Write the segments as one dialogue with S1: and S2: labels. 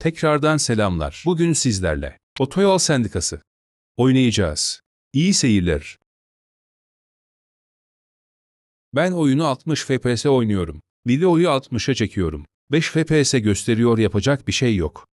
S1: Tekrardan selamlar. Bugün sizlerle Otoyol Sendikası oynayacağız. İyi seyirler. Ben oyunu 60 FPS oynuyorum. Videoyu 60'a çekiyorum. 5 FPS gösteriyor yapacak bir şey
S2: yok.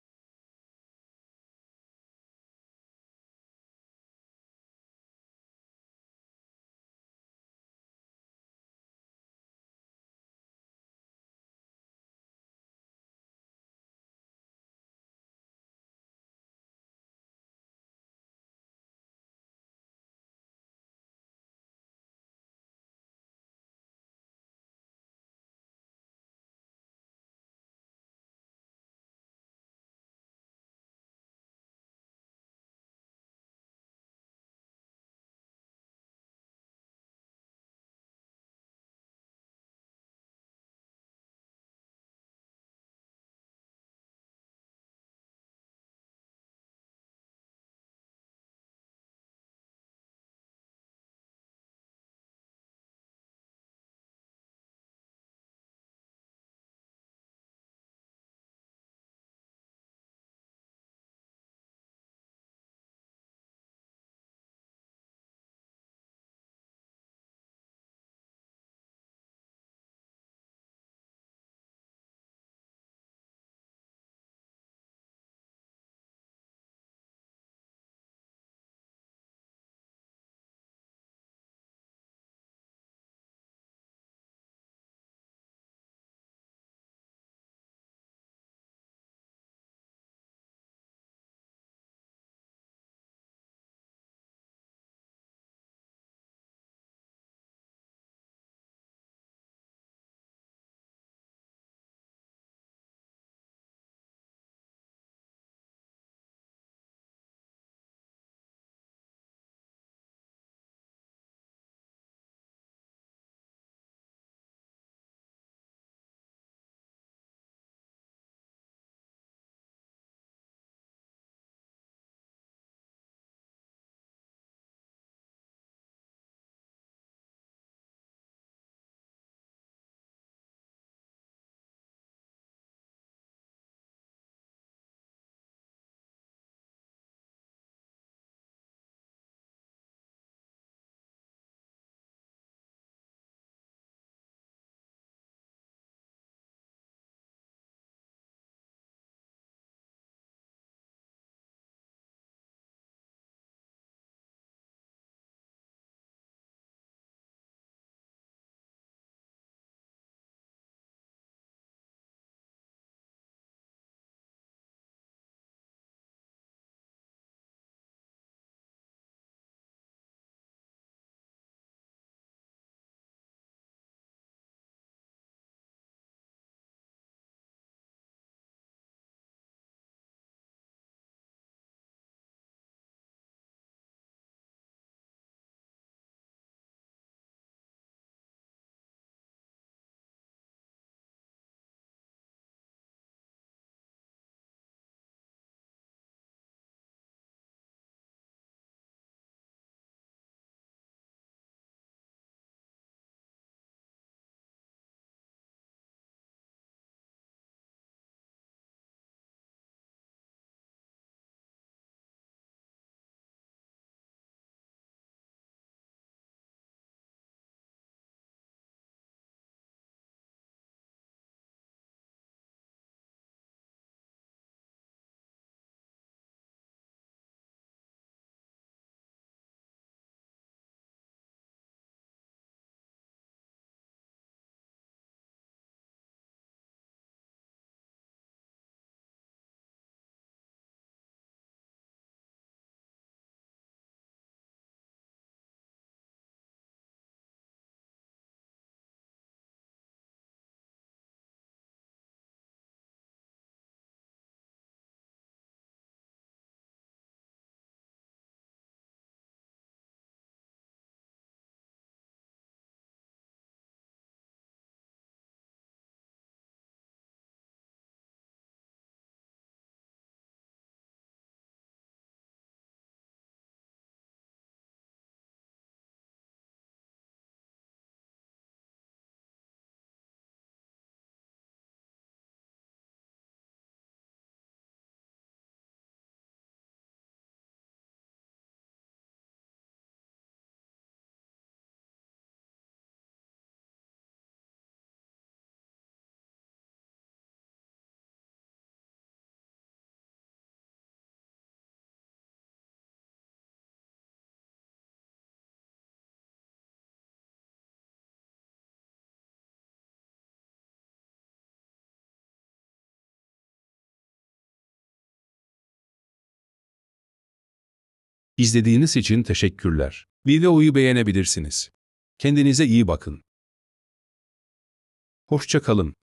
S2: İzlediğiniz için teşekkürler. Videoyu beğenebilirsiniz. Kendinize iyi bakın. Hoşça kalın.